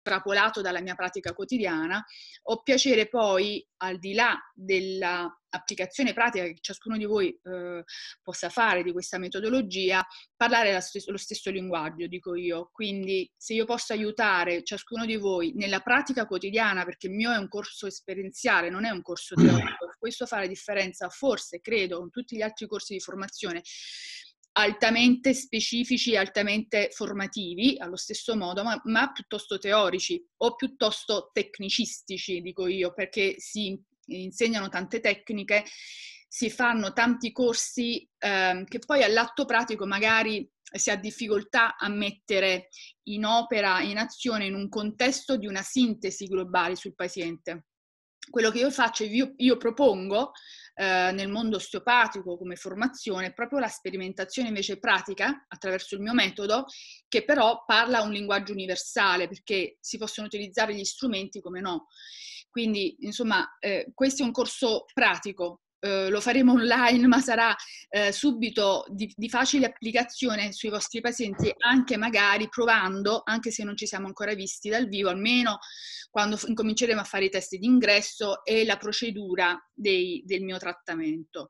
strapolato dalla mia pratica quotidiana, ho piacere poi, al di là dell'applicazione pratica che ciascuno di voi eh, possa fare di questa metodologia, parlare lo stesso, lo stesso linguaggio, dico io. Quindi se io posso aiutare ciascuno di voi nella pratica quotidiana, perché il mio è un corso esperienziale, non è un corso teorico, questo fa la differenza forse, credo, con tutti gli altri corsi di formazione altamente specifici, altamente formativi allo stesso modo, ma, ma piuttosto teorici o piuttosto tecnicistici, dico io, perché si insegnano tante tecniche, si fanno tanti corsi eh, che poi all'atto pratico magari si ha difficoltà a mettere in opera, in azione, in un contesto di una sintesi globale sul paziente quello che io faccio e io, io propongo eh, nel mondo osteopatico come formazione proprio la sperimentazione invece pratica attraverso il mio metodo che però parla un linguaggio universale perché si possono utilizzare gli strumenti come no. Quindi insomma eh, questo è un corso pratico eh, lo faremo online, ma sarà eh, subito di, di, facile applicazione sui vostri pazienti, anche magari provando, anche se non ci siamo ancora visti dal vivo, almeno quando f- incominceremo a fare i test di ingresso e la procedura dei, del mio trattamento.